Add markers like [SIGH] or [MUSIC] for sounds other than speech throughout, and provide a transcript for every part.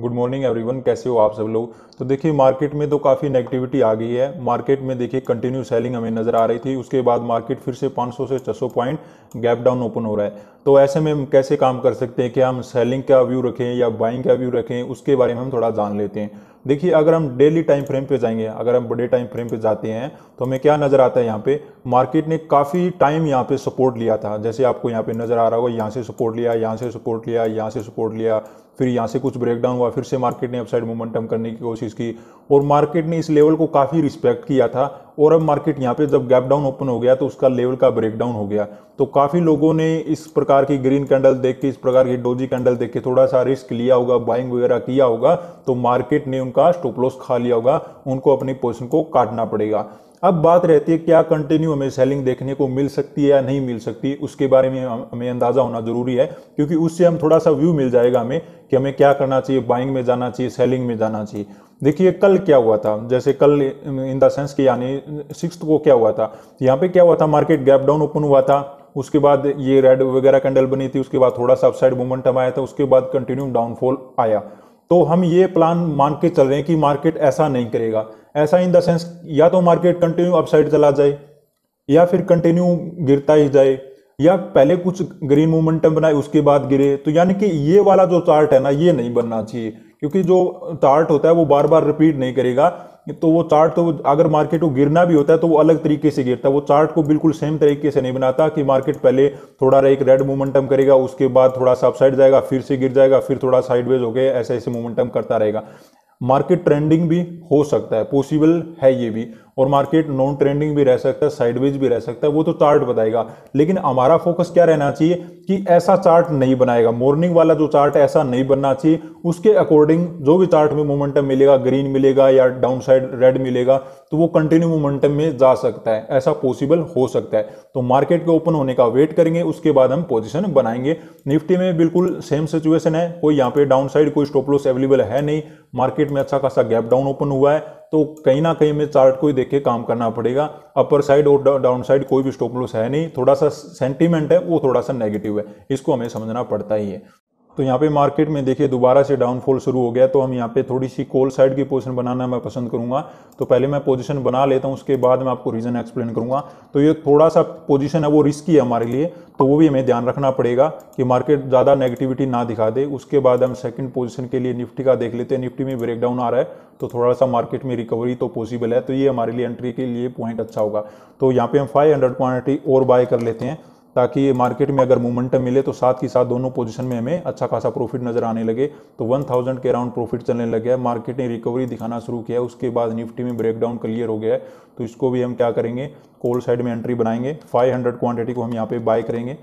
good morning everyone कैसे हो आप सब लोग तो देखिए मार्केट में तो काफ़ी नेगेटिविटी आ गई है मार्केट में देखिए कंटिन्यू सेलिंग हमें नज़र आ रही थी उसके बाद मार्केट फिर से 500 से 600 पॉइंट गैप डाउन ओपन हो रहा है तो ऐसे में हम कैसे काम कर सकते हैं कि हम सेलिंग का व्यू रखें या बाइंग का व्यू रखें उसके बारे में हम थोड़ा जान लेते हैं देखिए अगर हम डेली टाइम फ्रेम पे जाएंगे अगर हम बड़े टाइम फ्रेम पे जाते हैं तो हमें क्या नज़र आता है यहाँ पे मार्केट ने काफ़ी टाइम यहाँ पे सपोर्ट लिया था जैसे आपको यहाँ पे नज़र आ रहा होगा यहाँ से सपोर्ट लिया यहाँ से सपोर्ट लिया यहाँ से सपोर्ट लिया फिर यहाँ से कुछ ब्रेकडाउन हुआ फिर से मार्केट ने अपसाइड मोमेंटम करने की कोशिश की और मार्केट ने इस लेवल को काफ़ी रिस्पेक्ट किया था और अब मार्केट यहाँ पे जब गैप डाउन ओपन हो गया तो उसका लेवल का ब्रेकडाउन हो गया तो काफ़ी लोगों ने इस प्रकार की ग्रीन कैंडल देख के इस प्रकार की डोजी कैंडल देख के थोड़ा सा रिस्क लिया होगा बाइंग वगैरह किया होगा तो मार्केट ने उनका स्टॉप लॉस खा लिया होगा उनको अपनी पोजिशन को काटना पड़ेगा अब बात रहती है क्या कंटिन्यू हमें सेलिंग देखने को मिल सकती है या नहीं मिल सकती उसके बारे में हमें अंदाज़ा होना ज़रूरी है क्योंकि उससे हम थोड़ा सा व्यू मिल जाएगा हमें कि हमें क्या करना चाहिए बाइंग में जाना चाहिए सेलिंग में जाना चाहिए देखिए कल क्या हुआ था जैसे कल इन द सेंस कि यानी सिक्स को क्या हुआ था यहाँ पे क्या हुआ था मार्केट गैप डाउन ओपन हुआ था उसके बाद ये रेड वगैरह कैंडल बनी थी उसके बाद थोड़ा सा अपसाइड मोमेंटम आया था उसके बाद कंटिन्यू डाउनफॉल आया तो हम ये प्लान मान के चल रहे हैं कि मार्केट ऐसा नहीं करेगा ऐसा इन द सेंस या तो मार्केट कंटिन्यू अपसाइड चला जाए या फिर कंटिन्यू गिरता ही जाए या पहले कुछ ग्रीन मोमेंटम बनाए उसके बाद गिरे तो यानी कि ये वाला जो चार्ट है ना ये नहीं बनना चाहिए क्योंकि जो चार्ट होता है वो बार बार रिपीट नहीं करेगा तो वो चार्ट तो अगर मार्केट को गिरना भी होता है तो वो अलग तरीके से गिरता है वो चार्ट को बिल्कुल सेम तरीके से नहीं बनाता कि मार्केट पहले थोड़ा एक रेड मोमेंटम करेगा उसके बाद थोड़ा सा अपसाइड जाएगा फिर से गिर जाएगा फिर थोड़ा साइडवेज हो गया ऐसे ऐसे मोमेंटम करता रहेगा मार्केट ट्रेंडिंग भी हो सकता है पॉसिबल है ये भी और मार्केट नॉन ट्रेंडिंग भी रह सकता है साइडवेज भी रह सकता है वो तो चार्ट बताएगा लेकिन हमारा फोकस क्या रहना चाहिए कि ऐसा चार्ट नहीं बनाएगा मॉर्निंग वाला जो चार्ट ऐसा नहीं बनना चाहिए उसके अकॉर्डिंग जो भी चार्ट में मोमेंटम मिलेगा ग्रीन मिलेगा या डाउन साइड रेड मिलेगा तो वो कंटिन्यू मोमेंटम में जा सकता है ऐसा पॉसिबल हो सकता है तो मार्केट के ओपन होने का वेट करेंगे उसके बाद हम पोजीशन बनाएंगे निफ्टी में बिल्कुल सेम सिचुएशन है कोई यहाँ पे डाउन साइड कोई स्टॉप लॉस अवेलेबल है नहीं मार्केट में अच्छा खासा गैप डाउन ओपन हुआ है तो कहीं ना कहीं में चार्ट को ही देख के काम करना पड़ेगा अपर साइड और डाउन साइड कोई भी स्टॉप लॉस है नहीं थोड़ा सा सेंटीमेंट है वो थोड़ा सा नेगेटिव है इसको हमें समझना पड़ता ही है तो यहाँ पे मार्केट में देखिए दोबारा से डाउनफॉल शुरू हो गया तो हम यहाँ पे थोड़ी सी कोल साइड की पोजीशन बनाना मैं पसंद करूँगा तो पहले मैं पोजीशन बना लेता हूँ उसके बाद मैं आपको रीज़न एक्सप्लेन करूँगा तो ये थोड़ा सा पोजीशन है वो रिस्की है हमारे लिए तो वो भी हमें ध्यान रखना पड़ेगा कि मार्केट ज़्यादा नेगेटिविटी ना दिखा दे उसके बाद हम सेकेंड पोजिशन के लिए निफ्टी का देख लेते हैं निफ्टी में ब्रेकडाउन आ रहा है तो थोड़ा सा मार्केट में रिकवरी तो पॉसिबल है तो ये हमारे लिए एंट्री के लिए पॉइंट अच्छा होगा तो यहाँ पे हम फाइव क्वांटिटी और बाय कर लेते हैं ताकि ये मार्केट में अगर मोमेंटम मिले तो साथ ही साथ दोनों पोजीशन में हमें अच्छा खासा प्रॉफिट नजर आने लगे तो 1000 के अराउंड प्रॉफिट चलने लग गया मार्केट ने रिकवरी दिखाना शुरू किया उसके बाद निफ्टी में ब्रेकडाउन क्लियर हो गया है तो इसको भी हम क्या करेंगे कोल साइड में एंट्री बनाएंगे 500 क्वांटिटी को हम यहाँ पे बाय करेंगे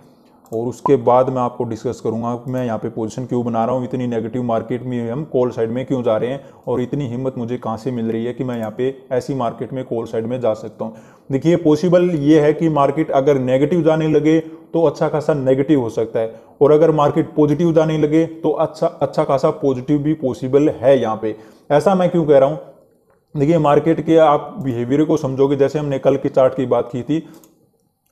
और उसके बाद मैं आपको डिस्कस करूंगा कि मैं यहाँ पे पोजीशन क्यों बना रहा हूँ इतनी नेगेटिव मार्केट में हम कॉल साइड में क्यों जा रहे हैं और इतनी हिम्मत मुझे कहाँ से मिल रही है कि मैं यहाँ पे ऐसी मार्केट में कॉल साइड में जा सकता हूँ देखिए पॉसिबल ये है कि मार्केट अगर नेगेटिव जाने लगे तो अच्छा खासा नेगेटिव हो सकता है और अगर मार्केट पॉजिटिव जाने लगे तो अच्छा अच्छा खासा पॉजिटिव भी पॉसिबल है यहाँ पे ऐसा मैं क्यों कह रहा हूँ देखिए मार्केट के आप बिहेवियर को समझोगे जैसे हमने कल के चार्ट की बात की थी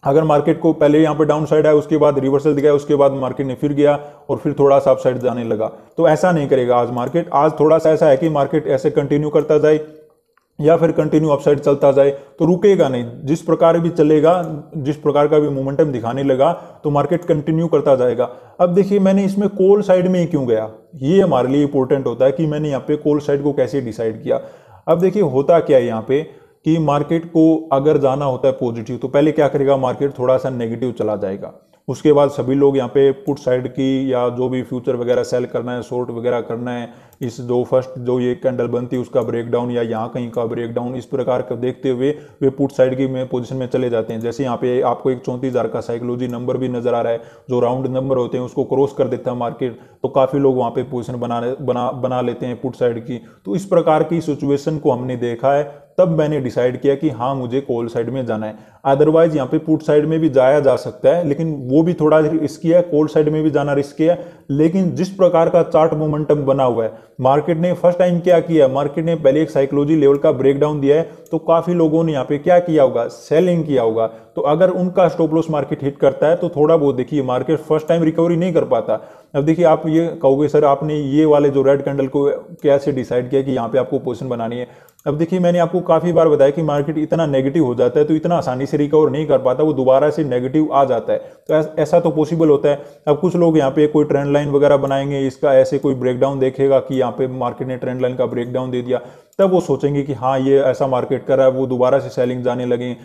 अगर मार्केट को पहले यहाँ पे डाउन साइड आया उसके बाद रिवर्सल दिखाया उसके बाद मार्केट ने फिर गया और फिर थोड़ा सा अप साइड जाने लगा तो ऐसा नहीं करेगा आज मार्केट आज थोड़ा सा ऐसा है कि मार्केट ऐसे कंटिन्यू करता जाए या फिर कंटिन्यू अपसाइड चलता जाए तो रुकेगा नहीं जिस प्रकार भी चलेगा जिस प्रकार का भी मोमेंटम दिखाने लगा तो मार्केट कंटिन्यू करता जाएगा अब देखिए मैंने इसमें कोल साइड में ही क्यों गया ये हमारे लिए इंपॉर्टेंट होता है कि मैंने यहाँ पे कोल साइड को कैसे डिसाइड किया अब देखिए होता क्या है यहाँ पे कि मार्केट को अगर जाना होता है पॉजिटिव तो पहले क्या करेगा मार्केट थोड़ा सा नेगेटिव चला जाएगा उसके बाद सभी लोग यहाँ पे पुट साइड की या जो भी फ्यूचर वगैरह सेल करना है शॉर्ट वगैरह करना है इस दो फर्स्ट जो ये कैंडल बनती है उसका ब्रेकडाउन या यहाँ कहीं का ब्रेकडाउन इस प्रकार का देखते हुए वे पुट साइड की में पोजीशन में चले जाते हैं जैसे यहाँ पे आपको एक चौंतीस का साइकोलॉजी नंबर भी नजर आ रहा है जो राउंड नंबर होते हैं उसको क्रॉस कर देता है मार्केट तो काफ़ी लोग वहाँ पे पोजिशन बना बना बना लेते हैं पुट साइड की तो इस प्रकार की सिचुएशन को हमने देखा है तब मैंने डिसाइड किया कि हाँ मुझे कॉल साइड में जाना है अदरवाइज यहाँ पे पुट साइड में भी जाया जा सकता है लेकिन वो भी थोड़ा रिस्की है कॉल साइड में भी जाना रिस्की है लेकिन जिस प्रकार का चार्ट मोमेंटम बना हुआ है मार्केट ने फर्स्ट टाइम क्या किया मार्केट ने पहले एक साइकोलॉजी लेवल का ब्रेकडाउन दिया है तो काफ़ी लोगों ने यहाँ पे क्या किया होगा सेलिंग किया होगा तो अगर उनका स्टॉप लॉस मार्केट हिट करता है तो थोड़ा बहुत देखिए मार्केट फर्स्ट टाइम रिकवरी नहीं कर पाता अब देखिए आप ये कहोगे सर आपने ये वाले जो रेड कैंडल को कैसे डिसाइड किया कि यहाँ पे आपको पोजिशन बनानी है अब देखिए मैंने आपको काफ़ी बार बताया कि मार्केट इतना नेगेटिव हो जाता है तो इतना आसानी से रिकवर नहीं कर पाता वो दोबारा से नेगेटिव आ जाता है तो ऐसा तो पॉसिबल होता है अब कुछ लोग यहाँ पे कोई ट्रेंड लाइन वगैरह बनाएंगे इसका ऐसे कोई ब्रेकडाउन देखेगा कि यहाँ पे मार्केट ने ट्रेंड लाइन का ब्रेकडाउन दे दिया तब वो सोचेंगे कि हाँ ये ऐसा मार्केट कर रहा है वो दोबारा से सेलिंग जाने लगे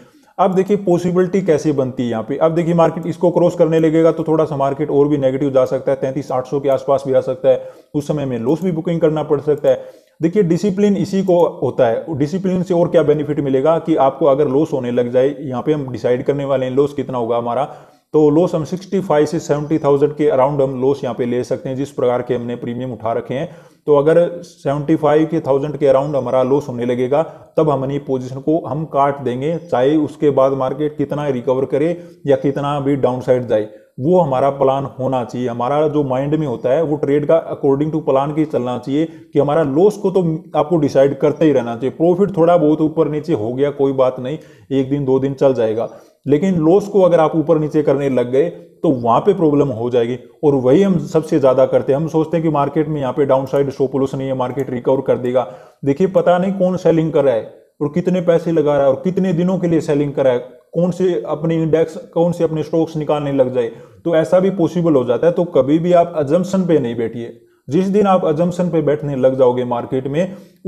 अब देखिए पॉसिबिलिटी कैसे बनती है यहाँ पे अब देखिए मार्केट इसको क्रॉस करने लगेगा तो थोड़ा सा मार्केट और भी नेगेटिव जा सकता है तैंतीस आठ के आसपास भी आ सकता है उस समय में लॉस भी बुकिंग करना पड़ सकता है देखिए डिसिप्लिन इसी को होता है डिसिप्लिन से और क्या बेनिफिट मिलेगा कि आपको अगर लॉस होने लग जाए यहाँ पे हम डिसाइड करने वाले हैं लॉस कितना होगा हमारा तो लॉस हम 65 से 70,000 के अराउंड हम लॉस यहाँ पे ले सकते हैं जिस प्रकार के हमने प्रीमियम उठा रखे हैं तो अगर 75 के थाउजेंड के अराउंड हमारा लॉस होने लगेगा तब हम अपनी पोजिशन को हम काट देंगे चाहे उसके बाद मार्केट कितना रिकवर करे या कितना भी डाउन जाए वो हमारा प्लान होना चाहिए हमारा जो माइंड में होता है वो ट्रेड का अकॉर्डिंग टू प्लान के चलना चाहिए कि हमारा लॉस को तो आपको डिसाइड करते ही रहना चाहिए प्रॉफिट थोड़ा बहुत ऊपर नीचे हो गया कोई बात नहीं एक दिन दो दिन चल जाएगा लेकिन लॉस को अगर आप ऊपर नीचे करने लग गए तो वहां पे प्रॉब्लम हो जाएगी और वही हम सबसे ज़्यादा करते हैं हम सोचते हैं कि मार्केट में यहाँ पे डाउन साइड शो नहीं है मार्केट रिकवर कर देगा देखिए पता नहीं कौन सेलिंग कर रहा है और कितने पैसे लगा रहा है और कितने दिनों के लिए सेलिंग कर रहा है कौन से अपने इंडेक्स कौन से अपने स्टॉक्स निकालने लग जाए तो ऐसा भी पॉसिबल हो जाता है तो कभी भी आप अजम्पन पे नहीं बैठिए जिस दिन आप अजम्पन पे बैठने लग जाओगे मार्केट में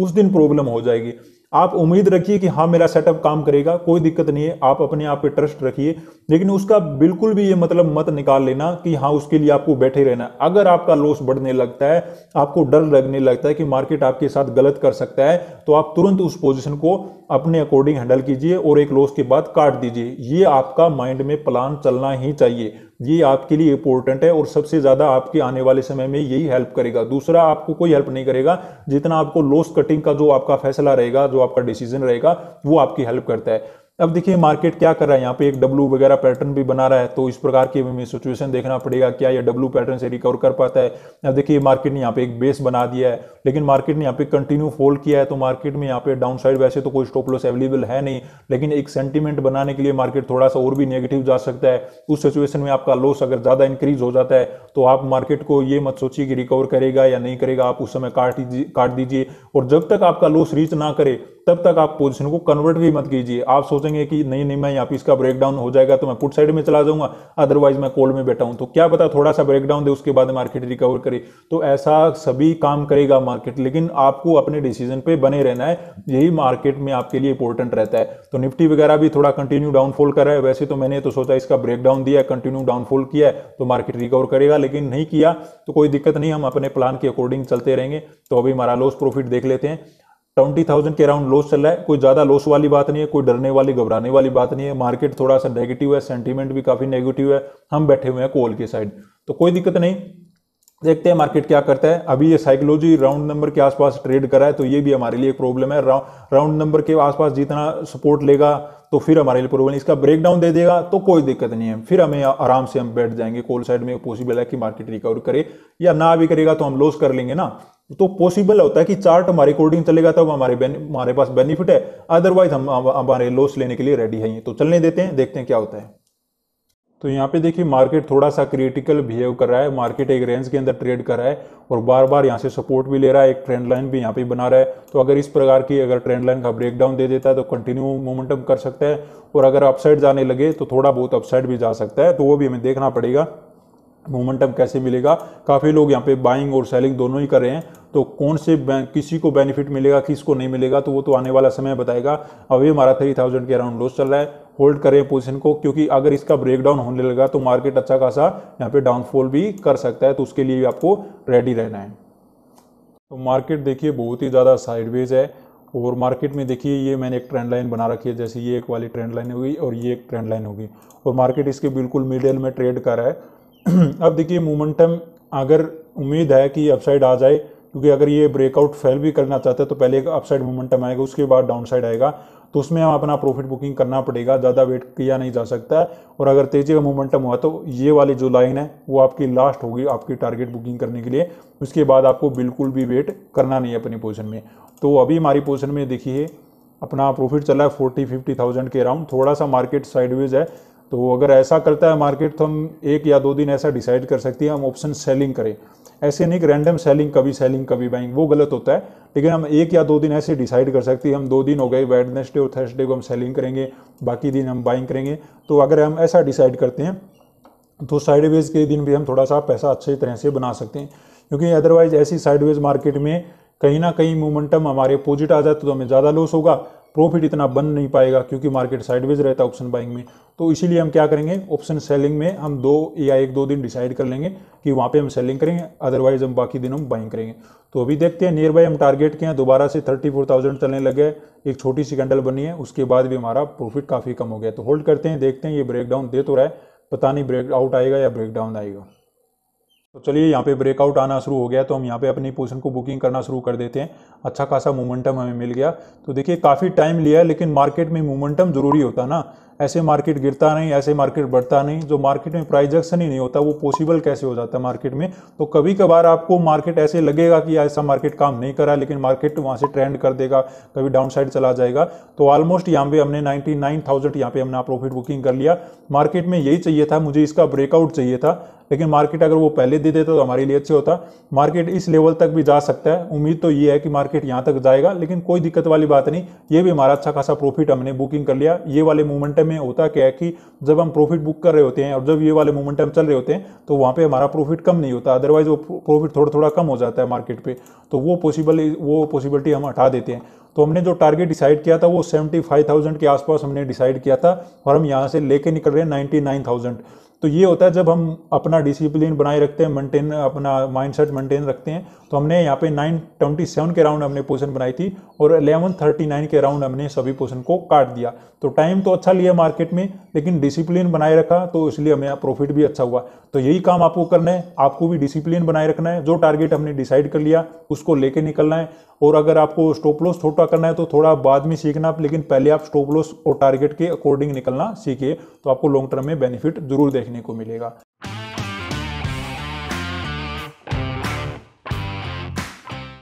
उस दिन प्रॉब्लम हो जाएगी आप उम्मीद रखिए कि हाँ मेरा सेटअप काम करेगा कोई दिक्कत नहीं है आप अपने आप पे ट्रस्ट रखिए लेकिन उसका बिल्कुल भी ये मतलब मत निकाल लेना कि हाँ उसके लिए आपको बैठे रहना अगर आपका लॉस बढ़ने लगता है आपको डर लगने लगता है कि मार्केट आपके साथ गलत कर सकता है तो आप तुरंत उस पोजिशन को अपने अकॉर्डिंग हैंडल कीजिए और एक लॉस के बाद काट दीजिए ये आपका माइंड में प्लान चलना ही चाहिए ये आपके लिए इंपॉर्टेंट है और सबसे ज़्यादा आपके आने वाले समय में यही हेल्प करेगा दूसरा आपको कोई हेल्प नहीं करेगा जितना आपको लॉस कटिंग का जो आपका फैसला रहेगा जो आपका डिसीजन रहेगा वो आपकी हेल्प करता है अब देखिए मार्केट क्या कर रहा है यहाँ पे एक डब्लू वगैरह पैटर्न भी बना रहा है तो इस प्रकार की हमें सिचुएशन देखना पड़ेगा क्या ये डब्लू पैटर्न से रिकवर कर पाता है अब देखिए मार्केट ने यहाँ पे एक बेस बना दिया है लेकिन मार्केट ने यहाँ पे कंटिन्यू फॉल किया है तो मार्केट में यहाँ पे डाउन साइड वैसे तो कोई स्टॉप लॉस अवेलेबल है नहीं लेकिन एक सेंटिमेंट बनाने के लिए मार्केट थोड़ा सा और भी नेगेटिव जा सकता है उस सिचुएशन में आपका लॉस अगर ज़्यादा इंक्रीज हो जाता है तो आप मार्केट को ये मत सोचिए कि रिकवर करेगा या नहीं करेगा आप उस समय काट दीजिए काट दीजिए और जब तक आपका लॉस रीच ना करे तब तक आप पोजिशन को कन्वर्ट भी मत कीजिए आप सोचेंगे कि नहीं नहीं मैं यहाँ पे इसका ब्रेकडाउन हो जाएगा तो मैं पुट साइड में चला जाऊंगा अदरवाइज मैं कोल्ड में बैठा हूं तो क्या पता थोड़ा सा ब्रेकडाउन दे उसके बाद मार्केट रिकवर करे तो ऐसा सभी काम करेगा मार्केट लेकिन आपको अपने डिसीजन पे बने रहना है यही मार्केट में आपके लिए इंपॉर्टेंट रहता है तो निफ्टी वगैरह भी थोड़ा कंटिन्यू डाउनफॉल कर रहा है वैसे तो मैंने तो सोचा इसका ब्रेकडाउन दिया कंटिन्यू डाउनफॉल किया है तो मार्केट रिकवर करेगा लेकिन नहीं किया तो कोई दिक्कत नहीं हम अपने प्लान के अकॉर्डिंग चलते रहेंगे तो अभी हमारा लॉस प्रॉफिट देख लेते हैं ट्वेंटी थाउजेंड के अराउंड लॉस चल रहा है कोई ज़्यादा लॉस वाली बात नहीं है कोई डरने वाली घबराने वाली बात नहीं है मार्केट थोड़ा सा नेगेटिव है सेंटीमेंट भी काफ़ी नेगेटिव है हम बैठे हुए हैं कॉल के साइड तो कोई दिक्कत नहीं देखते हैं मार्केट क्या करता है अभी ये साइकोलॉजी राउंड नंबर के आसपास ट्रेड करा है तो ये भी हमारे लिए प्रॉब्लम है राउंड नंबर के आसपास जितना सपोर्ट लेगा तो फिर हमारे लिए प्रॉब्लम इसका ब्रेकडाउन दे देगा तो कोई दिक्कत नहीं है फिर हमें आराम से हम बैठ जाएंगे कोल साइड में पॉसिबल है कि मार्केट रिकवर करे या ना भी करेगा तो हम लॉस कर लेंगे ना तो पॉसिबल होता है कि चार्ट हमारे अकॉर्डिंग चलेगा तब हमारे हमारे पास बेनिफिट है अदरवाइज हम हमारे लॉस लेने के लिए रेडी है तो चलने देते हैं देखते हैं क्या होता है तो यहाँ पे देखिए मार्केट थोड़ा सा क्रिटिकल बिहेव कर रहा है मार्केट एक रेंज के अंदर ट्रेड कर रहा है और बार बार यहाँ से सपोर्ट भी ले रहा है एक ट्रेंड लाइन भी यहाँ पे बना रहा है तो अगर इस प्रकार की अगर ट्रेंड लाइन का ब्रेकडाउन दे देता है तो कंटिन्यू मोमेंटम कर सकता है और अगर अपसाइड जाने लगे तो थोड़ा बहुत अपसाइड भी जा सकता है तो वो भी हमें देखना पड़ेगा मोमेंटम कैसे मिलेगा काफ़ी लोग यहाँ पे बाइंग और सेलिंग दोनों ही कर रहे हैं तो कौन से किसी को बेनिफिट मिलेगा किसको नहीं मिलेगा तो वो तो आने वाला समय बताएगा अभी हमारा थ्री थाउजेंड के अराउंड लॉस चल रहा है होल्ड करें पोजीशन को क्योंकि अगर इसका ब्रेकडाउन होने लगा तो मार्केट अच्छा खासा यहाँ पे डाउनफॉल भी कर सकता है तो उसके लिए आपको रेडी रहना है तो मार्केट देखिए बहुत ही ज़्यादा साइडवेज है और मार्केट में देखिए ये मैंने एक ट्रेंड लाइन बना रखी है जैसे ये एक वाली ट्रेंड लाइन होगी और ये एक ट्रेंड लाइन होगी और मार्केट इसके बिल्कुल मिडिल में ट्रेड कर रहा है [CLEARS THROAT] अब देखिए मोमेंटम अगर उम्मीद है कि अपसाइड आ जाए क्योंकि अगर ये ब्रेकआउट फेल भी करना चाहता है तो पहले एक अपसाइड मोमेंटम आएगा उसके बाद डाउनसाइड आएगा तो उसमें हम अपना प्रॉफिट बुकिंग करना पड़ेगा ज़्यादा वेट किया नहीं जा सकता है और अगर तेज़ी का मोमेंटम हुआ तो ये वाली जो लाइन है वो आपकी लास्ट होगी आपकी टारगेट बुकिंग करने के लिए उसके बाद आपको बिल्कुल भी वेट करना नहीं है अपनी पोजिशन में तो अभी हमारी पोजिशन में देखिए अपना प्रॉफिट चला है फोर्टी फिफ्टी थाउजेंड के अराउंड थोड़ा सा मार्केट साइडवेज है तो अगर ऐसा करता है मार्केट तो हम एक या दो दिन ऐसा डिसाइड कर सकते हैं हम ऑप्शन सेलिंग करें ऐसे नहीं कि रैंडम सेलिंग कभी सेलिंग कभी बाइंग वो गलत होता है लेकिन हम एक या दो दिन ऐसे डिसाइड कर सकते है हम दो दिन हो गए वेडनेसडे और थर्सडे को हम सेलिंग करेंगे बाकी दिन हम बाइंग करेंगे तो अगर हम ऐसा डिसाइड करते हैं तो साइडवेज के दिन भी हम थोड़ा सा पैसा अच्छी तरह से बना सकते हैं क्योंकि अदरवाइज ऐसी साइडवेज मार्केट में कहीं ना कहीं मोमेंटम हमारे अपोजिट आ जाए तो हमें ज़्यादा लॉस होगा प्रॉफिट इतना बन नहीं पाएगा क्योंकि मार्केट साइडवेज रहता है ऑप्शन बाइंग में तो इसीलिए हम क्या करेंगे ऑप्शन सेलिंग में हम दो या एक दो दिन डिसाइड कर लेंगे कि वहाँ पे हम सेलिंग करेंगे अदरवाइज हम बाकी दिन हम बाइंग करेंगे तो अभी देखते हैं नियर बाई हम टारगेट के हैं दोबारा से थर्टी फोर थाउजेंड चलने लगे एक छोटी सी कैंडल बनी है उसके बाद भी हमारा प्रॉफिट काफ़ी कम हो गया तो होल्ड करते हैं देखते हैं ये ब्रेकडाउन दे तो रहा है पता नहीं ब्रेक आउट आएगा या ब्रेकडाउन आएगा तो चलिए यहाँ पे ब्रेकआउट आना शुरू हो गया तो हम यहाँ पे अपनी पोजिशन को बुकिंग करना शुरू कर देते हैं अच्छा खासा मोमेंटम हमें मिल गया तो देखिए काफ़ी टाइम लिया लेकिन मार्केट में मोमेंटम ज़रूरी होता ना ऐसे मार्केट गिरता नहीं ऐसे मार्केट बढ़ता नहीं जो मार्केट में प्राइजेक्शन ही नहीं होता वो पॉसिबल कैसे हो जाता है मार्केट में तो कभी कभार आपको मार्केट ऐसे लगेगा कि ऐसा मार्केट काम नहीं करा लेकिन मार्केट वहाँ से ट्रेंड कर देगा कभी डाउन साइड चला जाएगा तो ऑलमोस्ट यहाँ पे हमने नाइन्टी नाइन थाउजेंड यहाँ पे हमने प्रॉफिट बुकिंग कर लिया मार्केट में यही चाहिए था मुझे इसका ब्रेकआउट चाहिए था लेकिन मार्केट अगर वो पहले देते तो हमारे लिए अच्छे होता मार्केट इस लेवल तक भी जा सकता है उम्मीद तो ये है कि मार्केट यहाँ तक जाएगा लेकिन कोई दिक्कत वाली बात नहीं ये भी हमारा अच्छा खासा प्रॉफिट हमने बुकिंग कर लिया ये वाले मोमेंटम में होता क्या है कि जब हम प्रॉफिट बुक कर रहे होते हैं और जब ये वाले मोमेंटम चल रहे होते हैं तो वहाँ पर हमारा प्रॉफिट कम नहीं होता अदरवाइज वो प्रॉफिट थोड़ा थोड़ा कम हो जाता है मार्केट पर तो वो पॉसिबल वो पॉसिबिलिटी हम हटा देते हैं तो हमने जो टारगेट डिसाइड किया था वो 75,000 के आसपास हमने डिसाइड किया था और हम यहाँ से लेके निकल रहे हैं 99,000 तो ये होता है जब हम अपना डिसिप्लिन बनाए रखते हैं मेंटेन अपना सेट मेंटेन रखते हैं तो हमने यहाँ पे सेवन के राउंड हमने पोजिशन बनाई थी और नाइन के राउंड हमने सभी पोजिशन को काट दिया तो टाइम तो अच्छा लिया मार्केट में लेकिन डिसिप्लिन बनाए रखा तो इसलिए हमें प्रॉफिट भी अच्छा हुआ तो यही काम आपको करना है आपको भी डिसिप्लिन बनाए रखना है जो टारगेट हमने डिसाइड कर लिया उसको लेके निकलना है और अगर आपको स्टॉप लॉस छोटा मोटा करना है तो थोड़ा बाद में सीखना आप लेकिन पहले आप स्टॉप लॉस और टारगेट के अकॉर्डिंग निकलना सीखिए तो आपको लॉन्ग टर्म में बेनिफिट जरूर देखने को मिलेगा